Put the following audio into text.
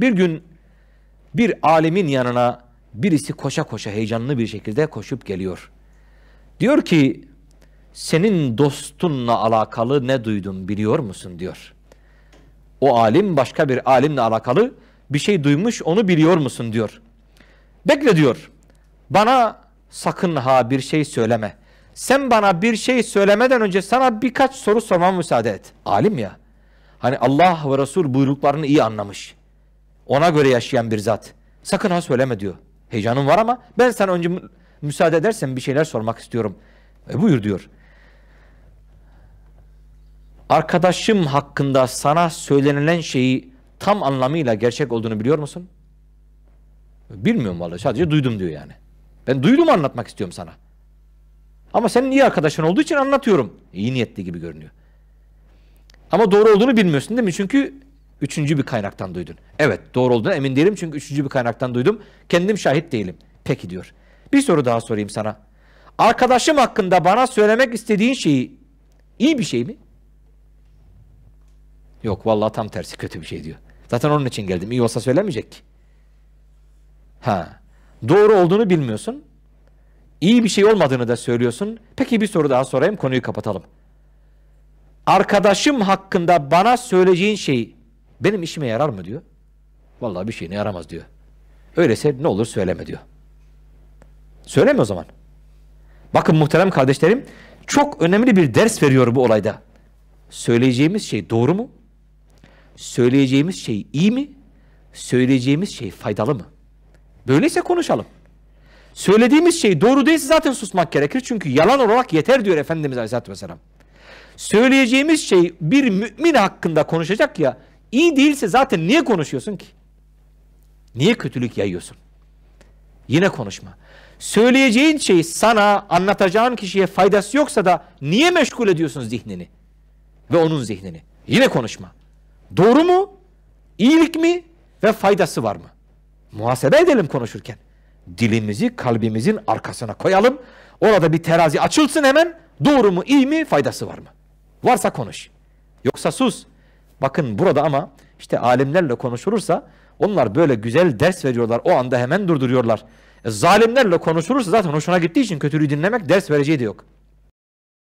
Bir gün bir alimin yanına birisi koşa koşa heyecanlı bir şekilde koşup geliyor. Diyor ki senin dostunla alakalı ne duydun biliyor musun diyor. O alim başka bir alimle alakalı bir şey duymuş onu biliyor musun diyor. Bekle diyor. Bana sakın ha bir şey söyleme. Sen bana bir şey söylemeden önce sana birkaç soru sormama müsaade et. Alim ya. Hani Allah ve Resul buyruklarını iyi anlamış. Ona göre yaşayan bir zat. Sakın ha söyleme diyor. Heyecanım var ama ben sana önce müsaade edersen bir şeyler sormak istiyorum. E buyur diyor. Arkadaşım hakkında sana söylenilen şeyi tam anlamıyla gerçek olduğunu biliyor musun? Bilmiyorum vallahi sadece duydum diyor yani. Ben duydum anlatmak istiyorum sana. Ama senin iyi arkadaşın olduğu için anlatıyorum. İyi niyetli gibi görünüyor. Ama doğru olduğunu bilmiyorsun değil mi? Çünkü Üçüncü bir kaynaktan duydun. Evet doğru olduğuna emin değilim çünkü üçüncü bir kaynaktan duydum. Kendim şahit değilim. Peki diyor. Bir soru daha sorayım sana. Arkadaşım hakkında bana söylemek istediğin şeyi iyi bir şey mi? Yok vallahi tam tersi kötü bir şey diyor. Zaten onun için geldim. İyi olsa söylemeyecek ki. Ha. Doğru olduğunu bilmiyorsun. İyi bir şey olmadığını da söylüyorsun. Peki bir soru daha sorayım konuyu kapatalım. Arkadaşım hakkında bana söyleyeceğin şey benim işime yarar mı diyor. Vallahi bir şeyine yaramaz diyor. Öyleyse ne olur söyleme diyor. Söyleme o zaman. Bakın muhterem kardeşlerim çok önemli bir ders veriyor bu olayda. Söyleyeceğimiz şey doğru mu? Söyleyeceğimiz şey iyi mi? Söyleyeceğimiz şey faydalı mı? Böyleyse konuşalım. Söylediğimiz şey doğru değilse zaten susmak gerekir. Çünkü yalan olarak yeter diyor Efendimiz Aleyhisselatü Vesselam. Söyleyeceğimiz şey bir mümin hakkında konuşacak ya İyi değilse zaten niye konuşuyorsun ki? Niye kötülük yayıyorsun? Yine konuşma. Söyleyeceğin şey sana, anlatacağın kişiye faydası yoksa da niye meşgul ediyorsun zihnini? Ve onun zihnini. Yine konuşma. Doğru mu? İyilik mi? Ve faydası var mı? Muhasebe edelim konuşurken. Dilimizi kalbimizin arkasına koyalım. Orada bir terazi açılsın hemen. Doğru mu, iyi mi, faydası var mı? Varsa konuş. Yoksa sus. Bakın burada ama işte alimlerle konuşulursa onlar böyle güzel ders veriyorlar. O anda hemen durduruyorlar. E, zalimlerle konuşulursa zaten hoşuna gittiği için kötülüğü dinlemek ders vereceği de yok.